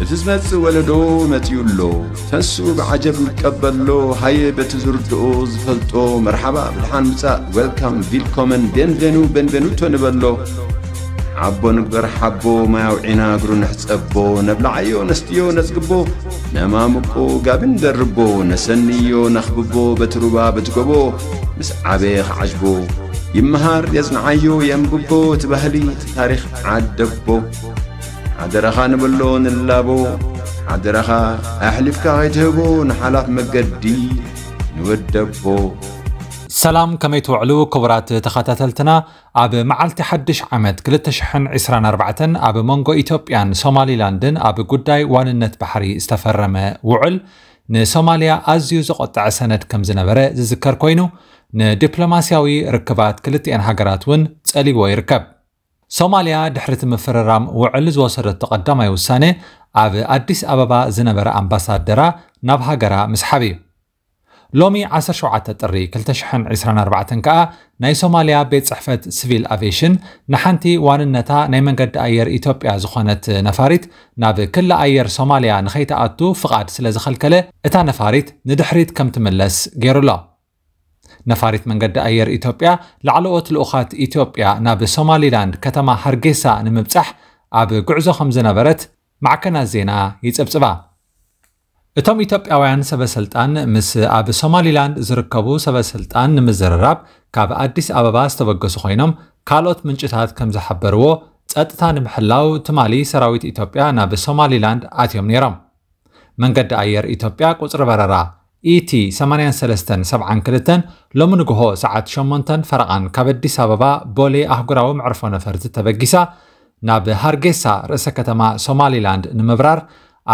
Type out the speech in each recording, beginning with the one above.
بتزمت ولدو متيولو تنسو بعجب مكبلو هاي بتزرد اوز فلتو مرحبا بالحان مساء ويلكم فيلكومن بين بينو بين بينو تنبلو عبو نقدر حبو ما وعينا قرو نحسبو نبلع عيو نستيو نسقبو نمامكو قاب ندربو نسنيو نخببو بتروبا بتقبو مس عبيخ عجبو يمهار يزنعيو يمقبو تبهلي تاريخ عدبو عدرخا نبلون اللابو عدرخا أحلفك غيتهبون حلاف مقدي نودبو ሰላም ከመይ ትውዕሉ ክቡራት ተኸታተልትና ኣብ መዓልቲ ሓድሽ ዓመት 2024 ኣብ መንጎ ኢትዮጵያን ሶማሊላንድን ኣብ ጉዳይ ዋንነት ባሕሪ ዝተፈረመ ውዕል ንሶማልያ ኣዝዩ ዘቆጥዐ ሰነድ ከም ዝነበረ ዝዝከር ኮይኑ ንዲፕሎማስያዊ ርክባት ክልቲአን ሃገራት እውን ጸሊዎ ይርከብ ሶማልያ ድሕሪ ምፍርራም ውዕል ዝወሰደት ተቐዳማይ ውሳነ ኣብ ኣዲስ ኣበባ ዝነበረ ኣምባሳደራ ናብ ሃገራ ምስሓብ እዩ ሎሚ 17 ጥሪ 2024 ከኣ ናይ ሶማልያ ቤት ፅሕፈት ሲቪል ኣቪሽን ንሓንቲ ዋንነታ ናይ መንገዲ ኣየር ኢትዮጵያ ዝኾነት ነፋሪት ናብ ክሊ ኣየር ሶማልያ ንኸይተኣቱ ፍቓድ ስለ ዝኸልከለ እታ ነፋሪት ንድሕሪት ከም ትምለስ ገይሩሎ ነፋሪት መንገዲ ኣየር ኢትዮጵያ ላዕለዎት ልኡኻት ኢትዮጵያ ናብ ሶማሊላንድ ከተማ ሃርጌሳ ንምብፃሕ ኣብ ጉዕዞ ከም ዝነበረት ማዕከናት ዜና ይፅብፅባ እቶም ኢትዮጵያውያን ሰበስልጣን ምስ ኣብ ሶማሊላንድ ዝርከቡ ሰበስልጣን ንምዝርራብ ካብ ኣዲስ ኣበባ ዝተበገሱ ኮይኖም ካልኦት ምንጭታት ከም ዝሓበርዎ ፀጥታ ንምሕላው ትማሊ ሰራዊት ኢትዮጵያ ናብ ሶማሊላንድ ኣትዮም ነይሮም መንገዲ ኣየር ኢትዮጵያ ቁፅሪ በረራ ኢቲ 8372 ሎሚ ንግሆ ሰዓት 8 ፈረቓን ካብ ኣዲስ ኣበባ ቦሌ ኣህጉራዊ ምዕርፎ ነፈርቲ ተበጊሳ ናብ ሃርጌሳ ርእሰ ከተማ ሶማሊላንድ ንምብራር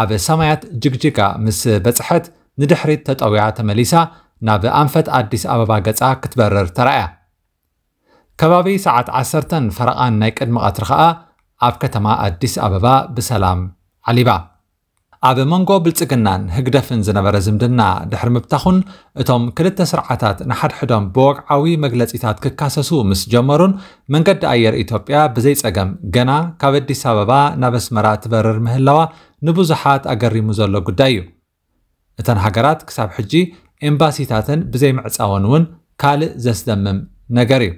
ኣብ ሰማያት ጅግጅጋ ምስ በፅሐት ንድሕሪት ተጠውያ ተመሊሳ ናብ ኣንፈት ኣዲስ ኣበባ ገጻ ክትበርር ተረኣያ ከባቢ ሰዓት 10 ፈረቓን ናይ ቅድሚ ቐትሪ ከዓ ኣብ ከተማ ኣዲስ ኣበባ ብሰላም ዓሊባ ኣብ መንጎ ብልፅግናን ህግደፍን ዝነበረ ዝምድና ድሕሪ ምብታኹን እቶም ክልተ ስርዓታት ንሓድሕዶም ብወግዓዊ መግለፂታት ክካሰሱ ምስ ጀመሩን መንገዲ ኣየር ኢትዮጵያ ብዘይፀገም ገና ካብ ኣዲስ ኣበባ ናብ ኣስመራ ትበርር ምህላዋ ንብዙሓት ኣገሪሙ ዘሎ ጉዳይ እዩ እተን ሃገራት ክሳብ ሕጂ ኤምባሲታትን ብዘይምዕፃወን እውን ካልእ ዘስደምም ነገር እዩ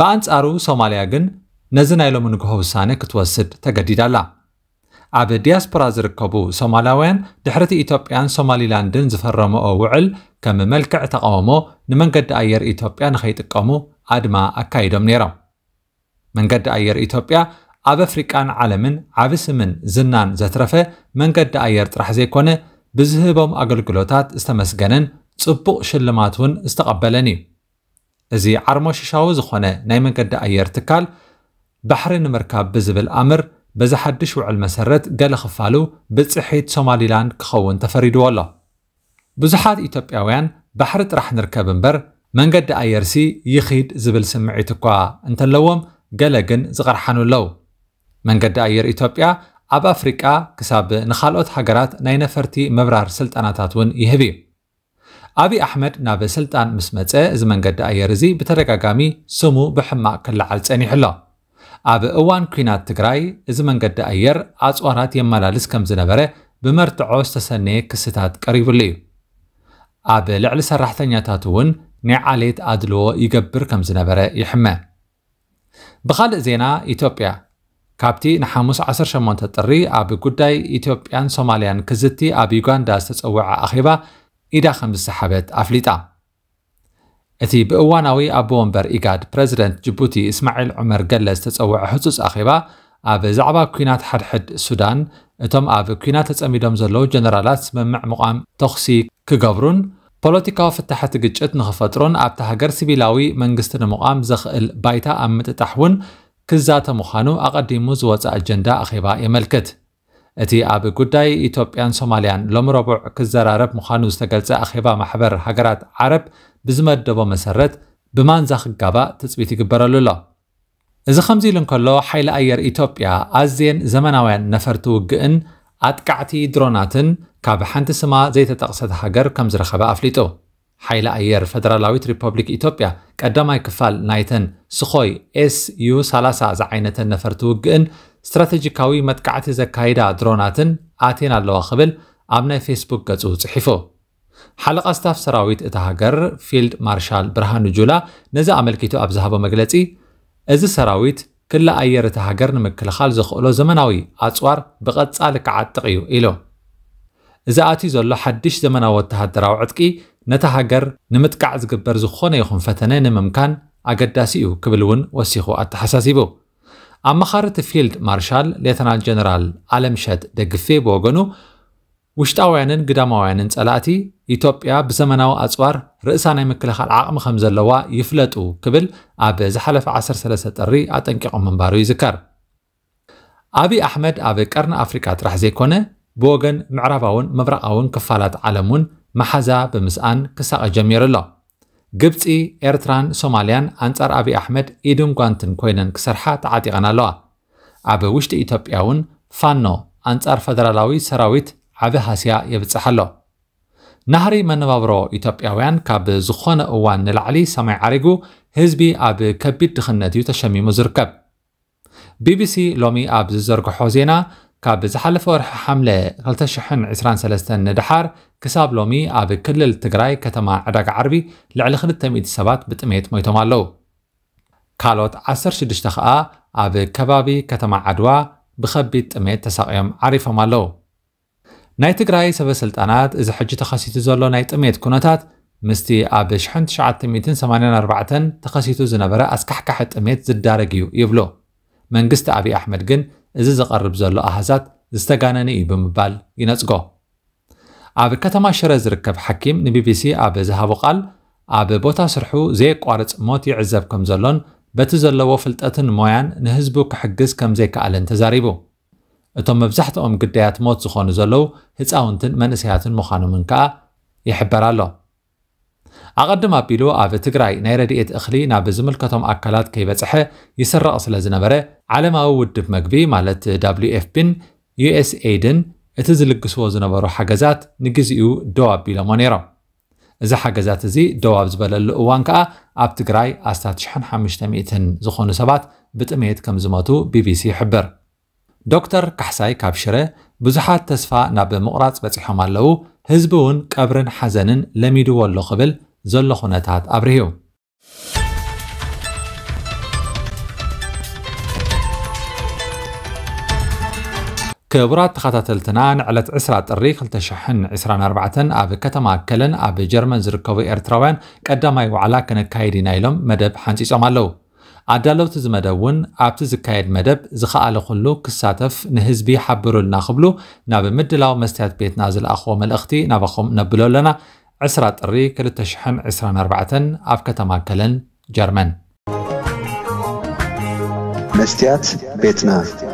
ብኣንጻሩ ሶማልያ ግን ነዚ ናይ ሎሚ ንግሆ ውሳነ ክትወስድ ተገዲዳ ኣላ ኣብ ዲያስፖራ ዝርከቡ ሶማላውያን ድሕሪቲ ኢትዮጵያን ሶማሊላንድን ዝፈረምኦ ውዕል ከም መልክዕ ተቃውሞ ንመንገዲ ኣየር ኢትዮጵያ ንኸይጥቀሙ ኣድማ ኣካይዶም ነይሮም መንገዲ ኣየር ኢትዮጵያ ኣብ ኣፍሪቃን ዓለምን ዓብ ስምን ዝናን ዘትረፈ መንገዲ ኣየር ጥራሕ ዘይኮነ ብዝህቦም ኣገልግሎታት ዝተመስገነን ጽቡቕ ሽልማት እውን ዝተቐበለን እዩ እዚ ዓርሞ ሽሻዊ ዝኾነ ናይ መንገዲ ኣየር ትካል ባሕሪ ንምርካብ ብዝብል ኣምር በዚ ሓድሽ ውዕል መሰረት ገለ ክፋሉ ብፅሒት ሶማሊላንድ ክኸውን ተፈሪድዎ ኣሎ ብዙሓት ኢትዮጵያውያን ባሕሪ ጥራሕ ንርከብ እምበር መንገዲ ኣየርሲ ይኺድ ዝብል ስምዒት እኳ እንተለዎም ገለ ግን ዝቐርሓኑ ኣለዉ መንገዲ ኣየር ኢትዮጵያ ኣብ ኣፍሪቃ ክሳብ ንኻልኦት ሃገራት ናይ ነፈርቲ ምብራር ስልጠናታት እውን ይህብ እዩ ኣብዪ ኣሕመድ ናብ ስልጣን ምስ መፀ እዚ መንገዲ ኣየር እዚ ብተደጋጋሚ ስሙ ብሕማቅ ክላዓል ጸኒሑ ኣሎ ኣብ እዋን ኩናት ትግራይ እዚ መንገዲ ኣየር ኣፅዋራት የመላልስ ከም ዝነበረ ብመርትዖ ዝተሰነየ ክስታት ቀሪቡሉ እዩ ኣብ ልዕሊ ሰራሕተኛታት እውን ናይ ዓሌት ኣድልዎ ይገብር ከም ዝነበረ ይሕመ ብኻልእ ዜና ኢትዮጵያ ካብቲ ንሓሙስ 18 ጥሪ ኣብ ጉዳይ ኢትዮጵያን ሶማልያን ክዝቲ ኣብ ዩጋንዳ ዝተፀውዐ ኣኼባ ኢዳ ከም ዝሰሓበት ኣፍሊጣ እቲ ብእዋናዊ ኣቦ ወንበር ኢጋድ ፕረዚደንት ጅቡቲ እስማዒል ዑመር ገለ ዝተፀውዐ ህፁፅ ኣኼባ ኣብ ዛዕባ ኩናት ሓድሕድ ሱዳን እቶም ኣብ ኩናት ተጸሚዶም ዘለዉ ጀነራላት ስምምዕ ምቋም ተኽሲ ክገብሩን ፖለቲካዊ ፍታሕቲ ግጭት ንኽፈጥሩን ኣብቲ ሃገር ሲቪላዊ መንግስቲ ንምቋም ዘኽእል ባይታ ኣብ ምጥጣሕ እውን ክዛተ ምዃኑ ኣቐዲሙ ዝወፀ ኣጀንዳ ኣኼባ የመልክት እቲ ኣብ ጉዳይ ኢትዮጵያን ሶማልያን ሎም ረቡዕ ክዘራረብ ምዃኑ ዝተገልጸ ኣኼባ ማሕበር ሃገራት ዓረብ بزمدبو مسرت بمانزاخ غابا تثبيت يكبرلو إذا خمزي لنكلو حيل أير إثيوبيا أزين زمناوين نفرتو وقئن أتقعتي دروناتن كاب حنت سما زي تتقصد هاجر كم زرخبة أفليتو حيل أير فدرالويت ريبوبليك إثيوبيا قدماي كفال نايتن سخوي اس يو 30 زعينة نفرتو وقئن استراتيجيكاوي متقعتي زكايدا دروناتن آتينا لو خبل أبناي فيسبوك قصو صحيفو حلق استاف سراويت اتهاجر فيلد مارشال برهان جولا نزا عملكيتو ابزهابو مغلصي እዚ ሰራዊት ክላ ኣየርታ ሃገር ንምክልኻል ዝኽእሎ ዘመናዊ ኣፅዋር ብቐጻሊ ክዓጥቕ እዩ ኢሎ እዚ ኣትዩ ዘሎ ሓድሽ ዘመናዊ ወተሃደራዊ ዕጥቂ ነታ ሃገር ንምጥቃዕ ዝግበር ዝኾነ ይኹን ፈተነ ንምምካን ኣገዳሲ እዩ ክብል እውን ወሲኹ ኣተሓሳሲቡ ኣመኻርቲ ፊልድ ማርሻል ሌተናንት ጀነራል ኣለምሸት ደግፌ ብወገኑ ውሽጣውያንን ግዳማውያንን ጸላእቲ ኢትዮጵያ ብዘመናዊ ኣፅዋር ርእሳ ናይ ምክልኻል ዓቕሚ ከም ዘለዋ ይፍለጡ ክብል ኣብ ዝሓለፈ 13 ጥሪ ኣጠንቂቖም ምንባሩ ይዝከር ኣብዪ ኣሕመድ ኣብ ቀርኒ ኣፍሪቃ ጥራሕ ዘይኮነ ብወገን ምዕራባውን ምብራቃውን ክፋላት ዓለም እውን መሓዛ ብምስኣን ክሳቐ ጀሚሩ ኣሎ ግብፂ ኤርትራን ሶማልያን ኣንጻር ኣብዪ ኣሕመድ ኢድን ጓንትን ኮይነን ክሰርሓ ተዓጢቐን ኣለዋ ኣብ ውሽጢ ኢትዮጵያ እውን ፋኖ ኣንጻር ፈደራላዊ ሰራዊት ዓብ ሃስያ የብፅሕ ኣሎ ናህሪ መነባብሮ ኢትዮጵያውያን ካብ ዝኾነ እዋን ንላዕሊ ሰማይ ዓሪጉ ህዝቢ ኣብ ከቢድ ድኽነት እዩ ተሸሚሙ ዝርከብ ቢቢሲ ሎሚ ኣብ ዝዘርግሖ ዜና ካብ ዝሓለፈ ወርሒ ሓምለ 223 ንድሓር ክሳብ ሎሚ ኣብ ክልል ትግራይ ከተማ ዕዳጋ ዓርቢ ልዕሊ 200 ሰባት ብጥሜት ሞይቶም ኣለዉ ካልኦት 16 ከዓ ኣብ ከባቢ ከተማ ዓድዋ ብከቢድ ጥሜት ተሳቂዮም ዓሪፎም ኣለዉ ናይ ትግራይ ሰበስልጣናት እዚ ሕጂ ተኸሲቱ ዘሎ ናይ ጥሜት ኩነታት ምስቲ ኣብ 1984 ተኸሲቱ ዝነበረ ኣስካሕካሒ ጥሜት ዝዳረግ እዩ ይብሎ መንግስቲ ኣብዪ ኣሕመድ ግን እዚ ዝቐርብ ዘሎ ኣሃዛት ዝተጋነነ እዩ ብምባል ይነጽጎ ኣብ ከተማ ሽረ ዝርከብ ሓኪም ንቢቢሲ ኣብ ዝሃቦ ቓል ኣብ ቦታ ስርሑ ዘየቋርፅ ሞት ይዕዘብ ከም ዘሎን በቲ ዘለዎ ፍልጠትን ሞያን ንህዝቡ ክሕግዝ ከም ዘይከኣለን ተዛሪቡ እቶም መብዛሕትኦም ግዳያት ሞት ዝኾኑ ዘለዉ ህፃውንትን መንእሰያትን ምዃኖምን ከዓ ይሕበር ኣሎ ኣቐድም ኣቢሉ ኣብ ትግራይ ናይ ረድኤት እኽሊ ናብ ዝምልከቶም ኣካላት ከይበፅሐ ይስረቕ ስለ ዝነበረ ዓለማዊ ውድብ መግቢ ማለት wኤፍፒን ዩኤስኤድን እቲ ዝልግስዎ ዝነበሩ ሓገዛት ንግዚኡ ደው ኣቢሎሞ ነይሮም እዚ ሓገዛት እዚ ደው ኣብ ዝበለሉ እዋን ከዓ ኣብ ትግራይ ኣስታት 1500 ዝኾኑ ሰባት ብጥሜት ከም ዝሞቱ ቢቢሲ ይሕብር ዶክተር ካሕሳይ ካብ ሽረ ብዙሓት ተስፋ ናብ ምቑራፅ በፂሖም ኣለዉ ህዝቢ እውን ቀብርን ሓዘንን ለሚድዎ ኣሎ ክብል ዘሎ ኩነታት ኣብርሂቡ ክቡራት ተኸታተልትና ንዕለት 20 ጥሪ 2024 ኣብ ከተማ ከለን ኣብ ጀርመን ዝርከቡ ኤርትራውያን ቀዳማይ ዋዕላ ክነካይድ ኢና ኢሎም መደብ ሓንፂፆም ኣለዉ عدالوت زمدون عبت زكايد مدب زخاء لخلو كساتف نهزبي حبرو لنا خبلو ناب مدلاو مستيات بيت نازل أخو من الأختي نابخم نبلو لنا عسرات الري كلتشحن عسران أربعة عب كتما كلن جرمن مستيات بيتنا